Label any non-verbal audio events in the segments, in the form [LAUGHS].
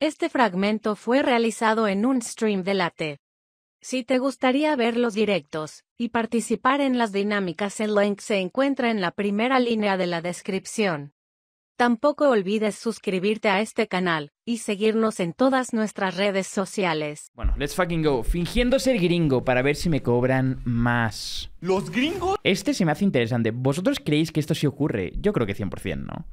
Este fragmento fue realizado en un stream de late. Si te gustaría ver los directos y participar en las dinámicas, el link se encuentra en la primera línea de la descripción. Tampoco olvides suscribirte a este canal y seguirnos en todas nuestras redes sociales. Bueno, let's fucking go. Fingiendo ser gringo para ver si me cobran más. ¿Los gringos? Este se me hace interesante. ¿Vosotros creéis que esto sí ocurre? Yo creo que 100%, ¿no?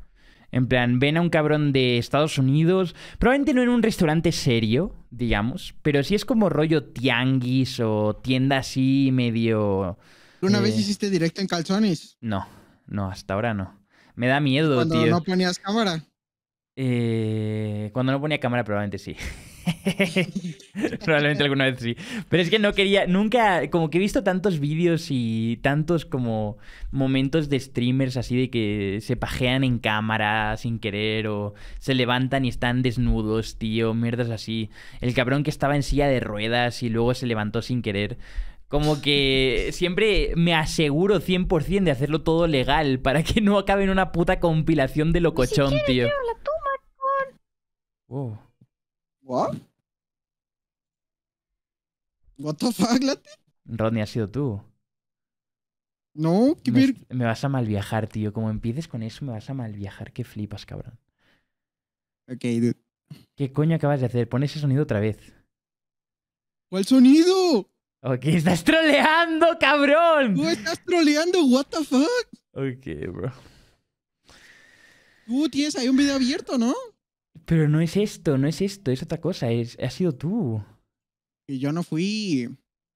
En plan, ven a un cabrón de Estados Unidos, probablemente no en un restaurante serio, digamos, pero sí es como rollo tianguis o tienda así medio... ¿Una vez eh, hiciste directo en calzones? No, no, hasta ahora no. Me da miedo, tío. ¿Cuando no ponías cámara? Eh, cuando no ponía cámara probablemente sí. [LAUGHS] [LAUGHS] Probablemente alguna vez sí. Pero es que no quería, nunca, como que he visto tantos vídeos y tantos como momentos de streamers así de que se pajean en cámara sin querer o se levantan y están desnudos, tío, mierdas así. El cabrón que estaba en silla de ruedas y luego se levantó sin querer. Como que siempre me aseguro 100% de hacerlo todo legal para que no acabe en una puta compilación de locochón, tío. ¿What? ¿What the fuck, Lati? Rodney, has sido tú. No, qué me, me vas a mal viajar, tío. Como empieces con eso, me vas a mal viajar. Qué flipas, cabrón. Ok, dude. ¿Qué coño acabas de hacer? Pon ese sonido otra vez. ¿Cuál sonido? Ok, estás troleando, cabrón. Tú estás troleando, what the fuck. Ok, bro. Tú tienes ahí un video abierto, ¿no? Pero no es esto, no es esto, es otra cosa, es, ha sido tú. Y yo no fui.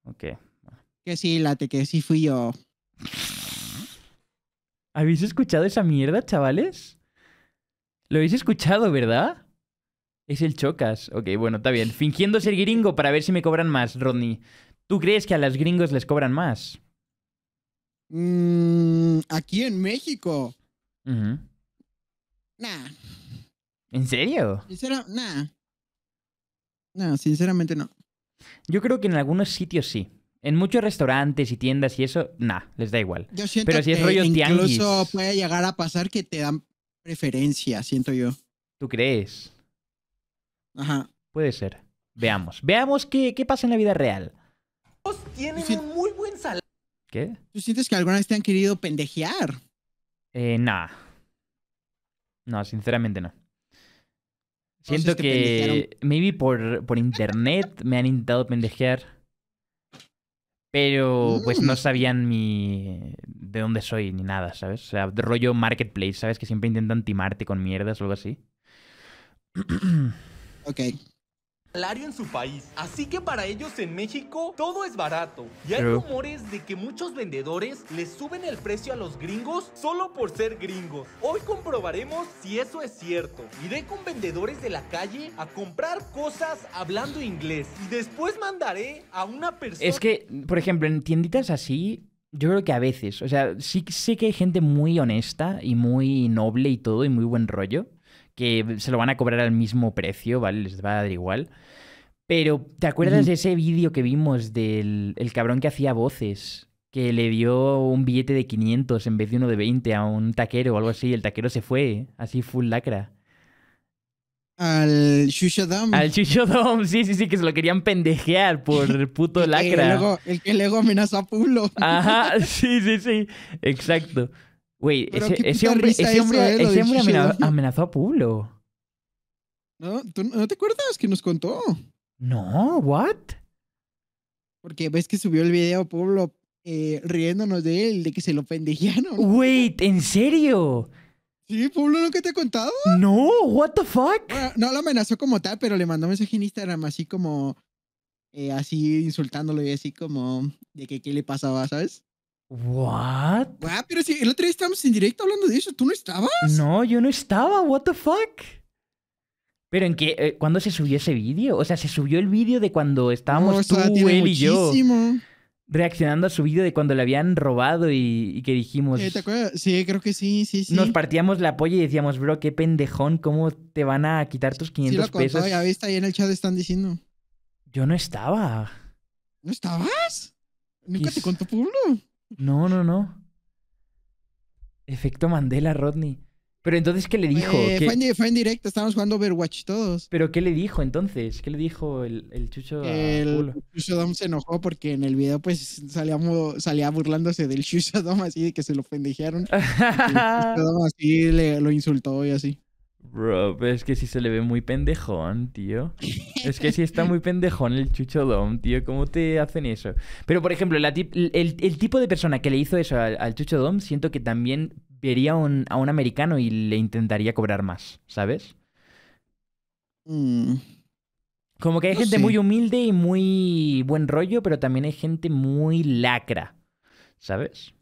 Ok. Que sí, late, que sí fui yo. ¿Habéis escuchado esa mierda, chavales? Lo habéis escuchado, ¿verdad? Es el Chocas. Ok, bueno, está bien. Fingiendo ser gringo para ver si me cobran más, Rodney. ¿Tú crees que a las gringos les cobran más? Mm, aquí en México. Nah. ¿En serio? Sinceramente, nada. No, sinceramente no. Yo creo que en algunos sitios sí. En muchos restaurantes y tiendas y eso, nada, les da igual. Pero si es rollo tianguis. Incluso puede llegar a pasar que te dan preferencia, siento yo. ¿Tú crees? Ajá. Puede ser. Veamos. Veamos qué, qué pasa en la vida real. Tienen un muy buen salario. ¿Qué? ¿Tú sientes que alguna vez te han querido pendejear? Eh, nah. No, sinceramente no. Siento que maybe por, por internet me han intentado pendejear. Pero pues no mm. sabían mi de dónde soy ni nada, ¿sabes? O sea, rollo marketplace, ¿sabes? Que siempre intentan timarte con mierdas o algo así. [CLEARS THROAT] Ok salario en su país. Así que para ellos en México todo es barato. Y hay rumores de que muchos vendedores les suben el precio a los gringos solo por ser gringos. Hoy comprobaremos si eso es cierto. Iré con vendedores de la calle a comprar cosas hablando inglés. Y después mandaré a una persona... Es que, por ejemplo, en tienditas así, yo creo que a veces, o sea, sí sé que hay gente muy honesta y muy noble y todo y muy buen rollo, que se lo van a cobrar al mismo precio, ¿vale? Les va a dar igual. Pero, ¿te acuerdas de ese vídeo que vimos del el cabrón que hacía voces? Que le dio un billete de 500 en vez de uno de 20 a un taquero o algo así. El taquero se fue, así full lacra. Al Shushodom. Al Shushodom, sí, sí, sí, que se lo querían pendejear por puto lacra. el, que luego, amenaza a Pulo. Ajá, [LAUGHS] sí, sí, sí. Exacto. Güey, ese, ese, hombre, eh, amenazó, a Pablo. ¿No? no te acuerdas que nos contó? No, ¿what? Porque ves que subió el video Pueblo eh, riéndonos de él, de que se lo pendejaron. Wait, ¿en serio? Sí, Pueblo, ¿no que te he contado? No, what the fuck? no lo amenazó como tal, pero le mandó mensaje en Instagram así como... Eh, así insultándolo y así como... De que qué le pasaba, ¿sabes? What? pero si el otro día estábamos en directo hablando de eso, ¿tú no estabas? No, yo no estaba, what the fuck? Pero en qué, cuando eh, ¿cuándo se subió ese vídeo? O sea, se subió el vídeo de cuando estábamos tú, él y yo. Reaccionando a su vídeo de cuando le habían robado y, que dijimos. Eh, ¿Te acuerdas? Sí, creo que sí, sí, sí. Nos partíamos la polla y decíamos, bro, qué pendejón, ¿cómo te van a quitar tus 500 sí, pesos? Ya viste, ahí en el chat están diciendo. Yo no estaba. ¿No estabas? ¿Nunca te contó Pueblo no, no, no. Efecto Mandela, Rodney. Pero entonces, ¿qué le dijo? Fue, en, directo, estábamos jugando Overwatch todos. ¿Pero qué le dijo entonces? ¿Qué le dijo el, el Chucho? el Chucho Dom se enojó porque en el video pues salía burlándose del [LAUGHS] Chucho Dom así de que se lo pendejearon. el Chucho Dom así le, lo insultó y así. Bro, es que si se le ve muy pendejón, tío. Es que si está muy pendejón el Chucho Dom, tío. ¿Cómo te hacen eso? Pero, por ejemplo, la el, tipo de persona que le hizo eso al, Chucho Dom, siento que también vería a un americano y le intentaría cobrar más, ¿sabes? Mm. Como que hay gente muy humilde y muy buen rollo, pero también hay gente muy lacra, ¿sabes?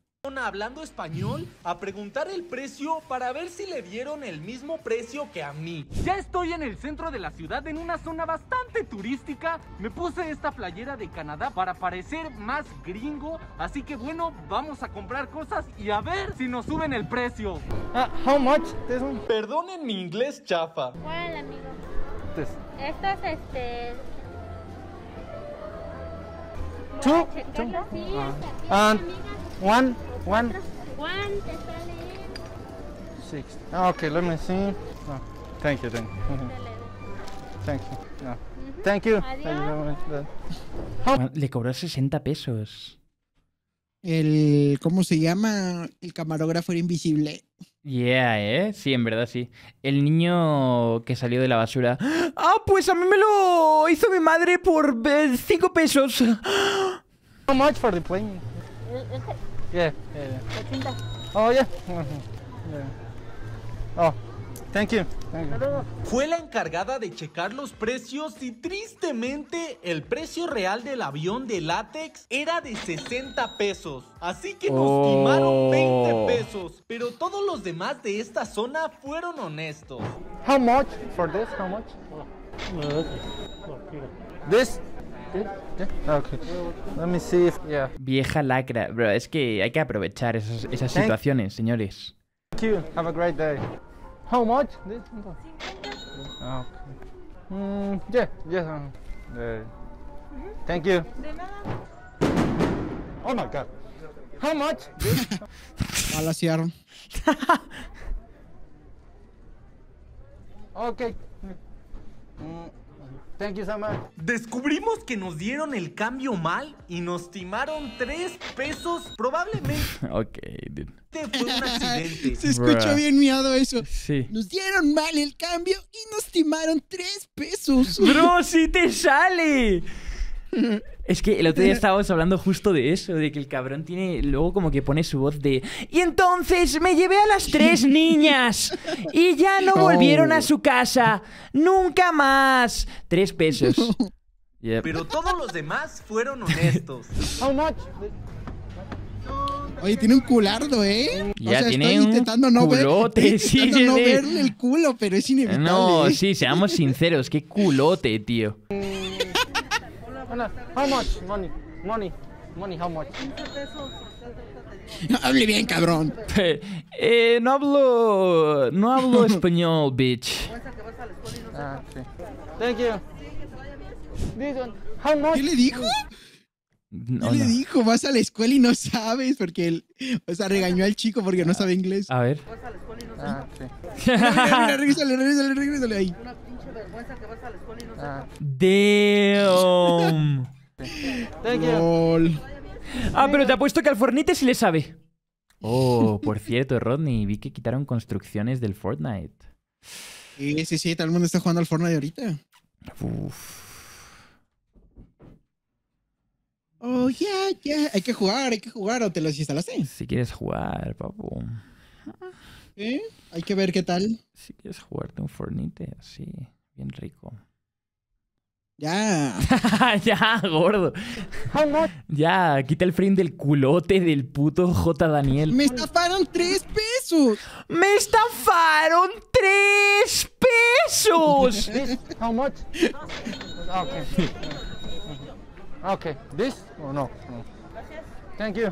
hablando español a preguntar el precio para ver si le dieron el mismo precio que a mí. Ya estoy en el centro de la ciudad en una zona bastante turística. Me puse esta playera de Canadá para parecer más gringo. Así que bueno, vamos a comprar cosas y a ver si nos suben el precio. Ah, how much? Perdonen mi inglés chafa. ¿Cuál, amigo? esto este... Two? Two? Ah. Ah. one Juan? Juan, te está leyendo. Ah, Ok, okay, let me see. thank you, thank Thank you. No. Thank you. Adiós. Le cobró 60 pesos. El, ¿cómo se llama? El camarógrafo era invisible. Yeah, ¿eh? Sí, en verdad sí. El niño que salió de la basura. Ah, pues a mí me lo hizo mi madre por 5 pesos. ¿Cómo much for the plane? Eh, este- Yeah, oh, [LAUGHS] oh, Thank you. Fue la encargada de checar los precios y tristemente el precio real del avión de látex era de 60 pesos. Así que nos oh. quemaron 20 pesos. Pero todos los demás de esta zona fueron honestos. How much for this? How much? Oh. This Ah, okay. Let me see if... yeah. Vieja lacra, bro. Es que hay que aprovechar esas, esas situaciones, señores. Thank you. Have a great day. How much? Ah, okay. Mm, yeah, yeah. Eh, um, Thank you. Oh my god. How much? Palaciaron. [LAUGHS] okay. Mm. Thank you so Descubrimos que nos dieron el cambio mal y nos timaron tres pesos. Probablemente. [LAUGHS] ok, dude. Este fue un accidente. Se escuchó bien miado eso. Sí. Nos dieron mal el cambio y nos timaron tres pesos. Bro, si [LAUGHS] te sale. [LAUGHS] Es que el otro día [LAUGHS] estábamos hablando justo de eso, de que el cabrón tiene, luego como que pone su voz de... Y entonces me llevé a las tres [LAUGHS] niñas y ya no oh. volvieron a su casa. Nunca más. Tres pesos. [LAUGHS] Pero todos los demás fueron honestos. Oye, tiene un culardo, ¿eh? Ya o sea, tiene intentando no el culo, pero es No, sí, seamos sinceros, qué culote, tío. Ana, how much money? Money. Money, how much? [LAUGHS] Hable bien, cabrón. [LAUGHS] eh, no hablo. No hablo [LAUGHS] español, bitch. Ah, sí. Thank you. This ¿Qué le dijo? No, ¿Qué le dijo? Vas a la escuela y no sabes porque él, o sea, regañó al chico porque no sabe inglés. A ver. Vas a la escuela y no ah, sabes. Ah, sí. regresale, regresale, regresale ahí vergüenza que ah. pero te apuesto que al Fortnite sí le sabe. Oh, por cierto, Rodney, vi que quitaron construcciones del Fortnite. Sí, sí, sí, todo el mundo está jugando al Fortnite ahorita. Oh, ya, ya. Hay que jugar, hay que jugar. ¿O te los instalaste? Si quieres jugar, papu. ¿Eh? Hay que ver qué tal. Si quieres jugarte un Fortnite, sí. Bien rico. Ya. [LAUGHS] ya, gordo. ya, quita el frame del culote del puto J. Daniel. Me estafaron tres pesos. Me estafaron tres pesos. [LAUGHS] how much? Okay. This or no? Gracias. Thank you.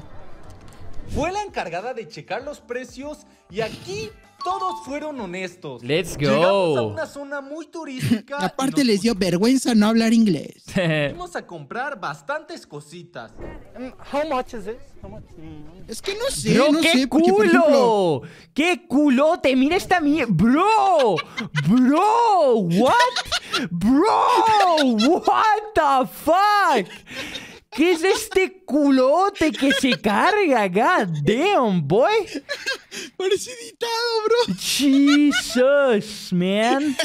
Fue la encargada de checar los precios y aquí todos fueron honestos. Let's go. Llegamos a una zona muy turística. Aparte [LAUGHS] les dio vergüenza no hablar inglés. Vamos [LAUGHS] a comprar bastantes cositas. Mm, how much is this? How much? Mm. Es que no sé, no qué sé, porque, culo. Por Qué culote, mira esta mierda, bro. Bro, what? Bro, what the fuck? ¿Qué es este culote que se carga? God damn, boy. Parece editado, bro. Jesus, man.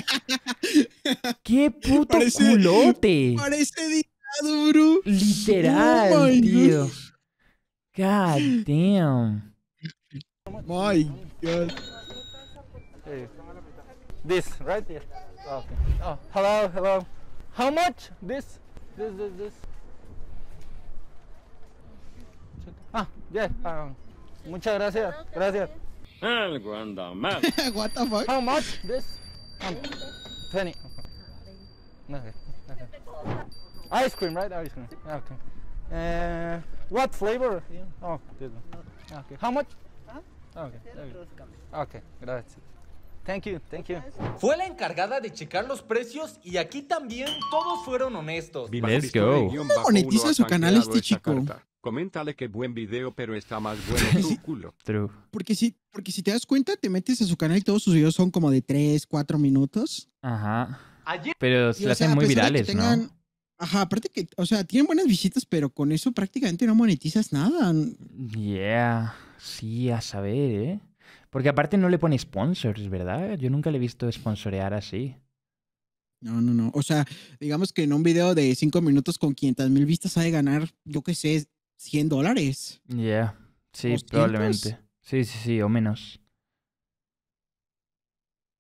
Qué puto culote. Parece editado, bro. Literal, oh tío. God. damn. My God. This right here. Oh, okay. oh, hello, hello. How much? This, this, this, this. Ah, ya. Yeah, muchas gracias. Gracias. Algo anda mal. [LAUGHS] What the fuck? How much this? Um, okay. Ice cream, right? Ice cream. Ah, okay. Uh, what flavor? Oh, this ah, one. Okay. How much? Ah, okay. Okay, gracias. Thank you, thank you. Fue la encargada de checar los precios y aquí también todos fueron honestos. Let's go. ¿Cómo monetiza su canal este chico? Coméntale que buen video, pero está más bueno [LAUGHS] tu culo. True. Porque si, porque si te das cuenta, te metes a su canal y todos sus videos son como de 3, 4 minutos. Ajá. Pero se hacen muy virales, ¿no? Ajá, aparte que, o sea, tienen buenas visitas, pero con eso prácticamente no monetizas nada. Yeah, sí, a saber, ¿eh? Porque aparte no le pone sponsors, ¿verdad? Yo nunca le he visto sponsorear así. No, no, no. O sea, digamos que en un video de 5 minutos con 500 mil vistas ha de ganar, yo qué sé, 100 dólares. yeah. sí, probablemente. Sí, sí, sí, o menos.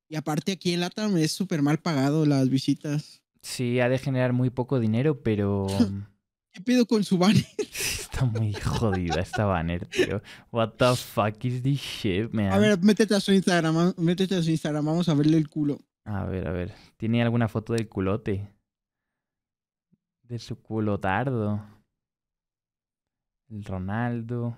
Y aparte aquí en LATAM es súper mal pagado las visitas. Sí, ha de generar muy poco dinero, pero... [LAUGHS] ¿Qué pedo con su banner? [LAUGHS] Está muy jodida esta banner, tío. What the fuck is this shit, man? A ver, métete a su Instagram, ah, métete a su Instagram, vamos a verle el culo. A ver, a ver. ¿Tiene alguna foto del culote? De su culotardo. Ronaldo.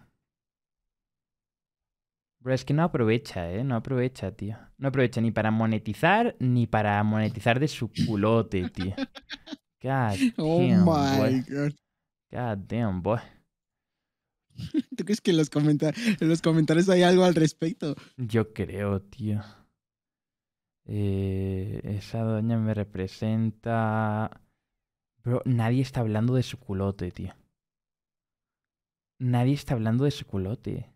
Pero es que no aprovecha, ¿eh? No aprovecha, tío. No aprovecha ni para monetizar, ni para monetizar de su culote, tío. God [LAUGHS] oh my god. God damn, boy. [LAUGHS] ¿Tú crees que en los, comentarios hay algo al respecto? Yo creo, tío. Eh, esa doña me representa. Bro, nadie está hablando de su culote, tío nadie está hablando de su culote.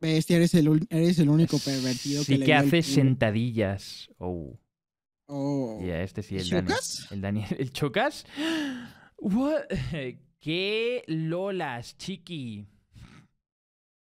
Bestia, eres el, el único pervertido sí que, hace sentadillas. Oh. Oh. este sí, el ¿Chocas? El Daniel. [LAUGHS] ¿El Chocas? [GASPS] What? [LAUGHS] ¿Qué lolas, chiqui?